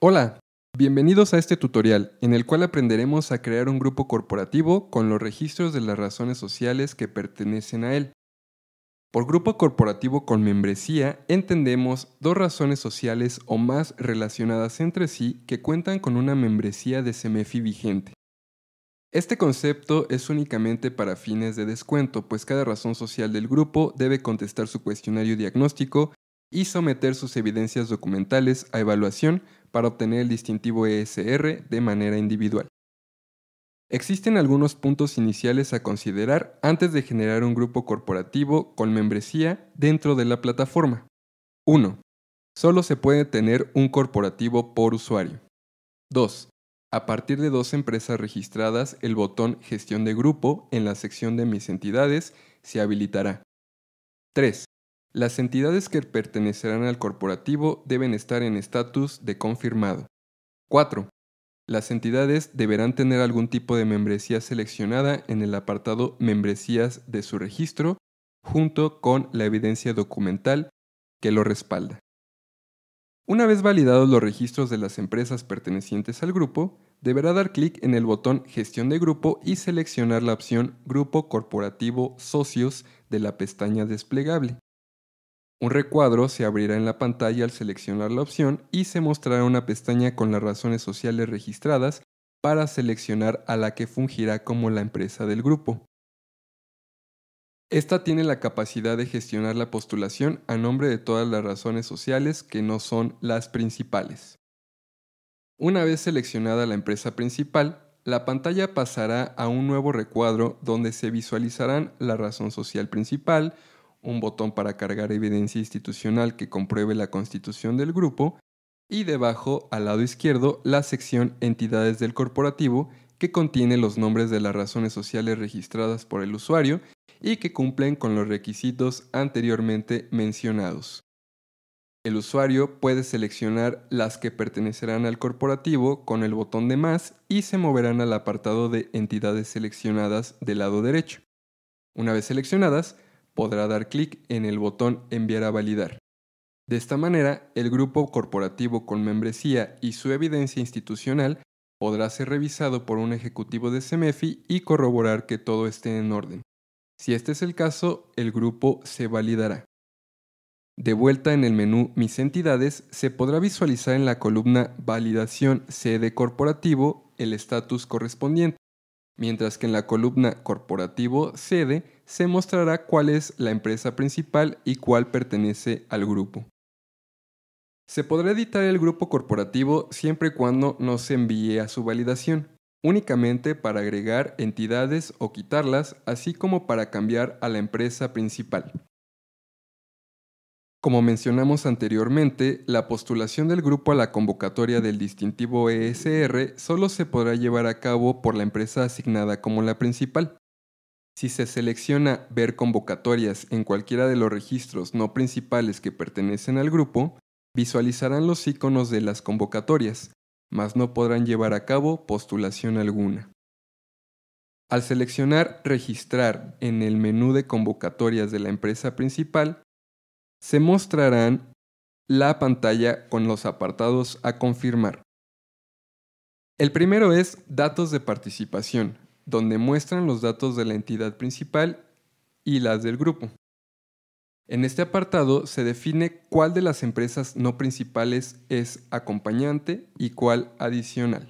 Hola, bienvenidos a este tutorial en el cual aprenderemos a crear un grupo corporativo con los registros de las razones sociales que pertenecen a él. Por grupo corporativo con membresía entendemos dos razones sociales o más relacionadas entre sí que cuentan con una membresía de SEMEFI vigente. Este concepto es únicamente para fines de descuento, pues cada razón social del grupo debe contestar su cuestionario diagnóstico y someter sus evidencias documentales a evaluación para obtener el distintivo ESR de manera individual. Existen algunos puntos iniciales a considerar antes de generar un grupo corporativo con membresía dentro de la plataforma. 1. Solo se puede tener un corporativo por usuario. 2. A partir de dos empresas registradas, el botón Gestión de grupo en la sección de Mis entidades se habilitará. 3. Las entidades que pertenecerán al corporativo deben estar en estatus de confirmado. 4. Las entidades deberán tener algún tipo de membresía seleccionada en el apartado Membresías de su registro, junto con la evidencia documental que lo respalda. Una vez validados los registros de las empresas pertenecientes al grupo, deberá dar clic en el botón Gestión de grupo y seleccionar la opción Grupo Corporativo Socios de la pestaña desplegable. Un recuadro se abrirá en la pantalla al seleccionar la opción y se mostrará una pestaña con las razones sociales registradas para seleccionar a la que fungirá como la empresa del grupo. Esta tiene la capacidad de gestionar la postulación a nombre de todas las razones sociales que no son las principales. Una vez seleccionada la empresa principal, la pantalla pasará a un nuevo recuadro donde se visualizarán la razón social principal, un botón para cargar evidencia institucional que compruebe la constitución del grupo y debajo, al lado izquierdo, la sección Entidades del Corporativo que contiene los nombres de las razones sociales registradas por el usuario y que cumplen con los requisitos anteriormente mencionados. El usuario puede seleccionar las que pertenecerán al corporativo con el botón de más y se moverán al apartado de entidades seleccionadas del lado derecho. Una vez seleccionadas, podrá dar clic en el botón Enviar a validar. De esta manera, el grupo corporativo con membresía y su evidencia institucional podrá ser revisado por un ejecutivo de CEMEFI y corroborar que todo esté en orden. Si este es el caso, el grupo se validará. De vuelta en el menú Mis entidades, se podrá visualizar en la columna Validación sede corporativo el estatus correspondiente, mientras que en la columna corporativo sede se mostrará cuál es la empresa principal y cuál pertenece al grupo. Se podrá editar el grupo corporativo siempre y cuando no se envíe a su validación, únicamente para agregar entidades o quitarlas, así como para cambiar a la empresa principal. Como mencionamos anteriormente, la postulación del grupo a la convocatoria del distintivo ESR solo se podrá llevar a cabo por la empresa asignada como la principal. Si se selecciona ver convocatorias en cualquiera de los registros no principales que pertenecen al grupo, visualizarán los iconos de las convocatorias, mas no podrán llevar a cabo postulación alguna. Al seleccionar Registrar en el menú de convocatorias de la empresa principal, se mostrarán la pantalla con los apartados a confirmar. El primero es datos de participación, donde muestran los datos de la entidad principal y las del grupo. En este apartado se define cuál de las empresas no principales es acompañante y cuál adicional.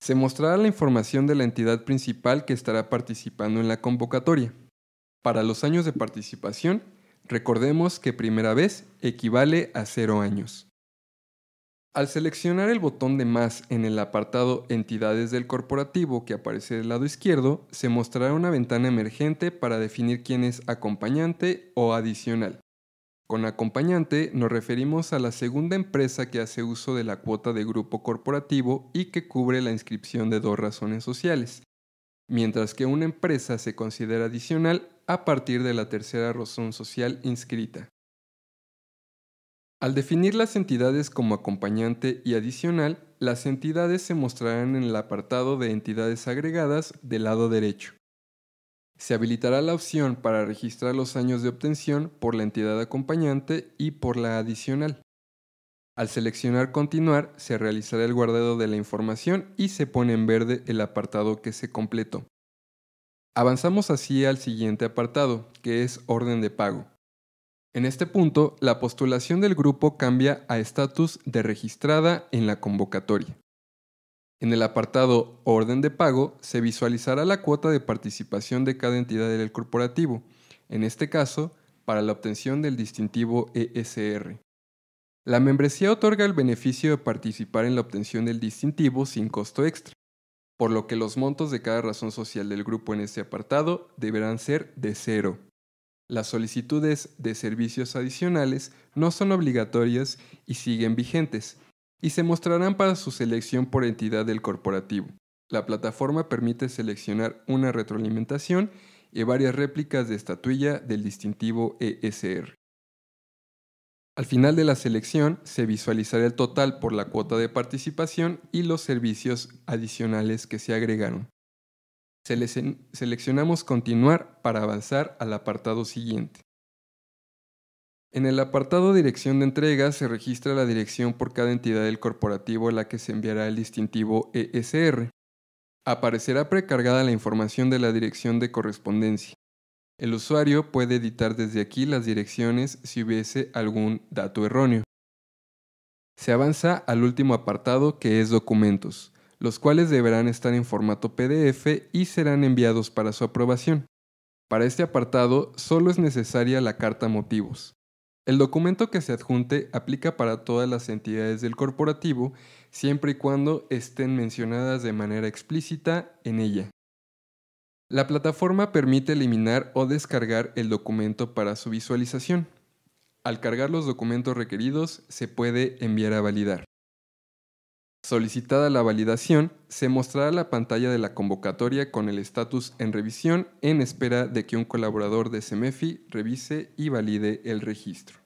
Se mostrará la información de la entidad principal que estará participando en la convocatoria. Para los años de participación Recordemos que primera vez equivale a cero años. Al seleccionar el botón de más en el apartado Entidades del corporativo que aparece del lado izquierdo, se mostrará una ventana emergente para definir quién es acompañante o adicional. Con acompañante nos referimos a la segunda empresa que hace uso de la cuota de grupo corporativo y que cubre la inscripción de dos razones sociales, mientras que una empresa se considera adicional a partir de la tercera razón social inscrita. Al definir las entidades como acompañante y adicional, las entidades se mostrarán en el apartado de entidades agregadas del lado derecho. Se habilitará la opción para registrar los años de obtención por la entidad acompañante y por la adicional. Al seleccionar Continuar, se realizará el guardado de la información y se pone en verde el apartado que se completó. Avanzamos así al siguiente apartado, que es orden de pago. En este punto, la postulación del grupo cambia a estatus de registrada en la convocatoria. En el apartado Orden de pago se visualizará la cuota de participación de cada entidad del corporativo, en este caso, para la obtención del distintivo ESR. La membresía otorga el beneficio de participar en la obtención del distintivo sin costo extra por lo que los montos de cada razón social del grupo en este apartado deberán ser de cero. Las solicitudes de servicios adicionales no son obligatorias y siguen vigentes, y se mostrarán para su selección por entidad del corporativo. La plataforma permite seleccionar una retroalimentación y varias réplicas de estatuilla del distintivo ESR. Al final de la selección se visualizará el total por la cuota de participación y los servicios adicionales que se agregaron. seleccionamos Continuar para avanzar al apartado siguiente. En el apartado Dirección de entrega se registra la dirección por cada entidad del corporativo a la que se enviará el distintivo ESR. Aparecerá precargada la información de la dirección de correspondencia. El usuario puede editar desde aquí las direcciones si hubiese algún dato erróneo. Se avanza al último apartado que es documentos, los cuales deberán estar en formato PDF y serán enviados para su aprobación. Para este apartado solo es necesaria la carta motivos. El documento que se adjunte aplica para todas las entidades del corporativo siempre y cuando estén mencionadas de manera explícita en ella. La plataforma permite eliminar o descargar el documento para su visualización. Al cargar los documentos requeridos, se puede enviar a validar. Solicitada la validación, se mostrará la pantalla de la convocatoria con el estatus en revisión en espera de que un colaborador de SEMEFI revise y valide el registro.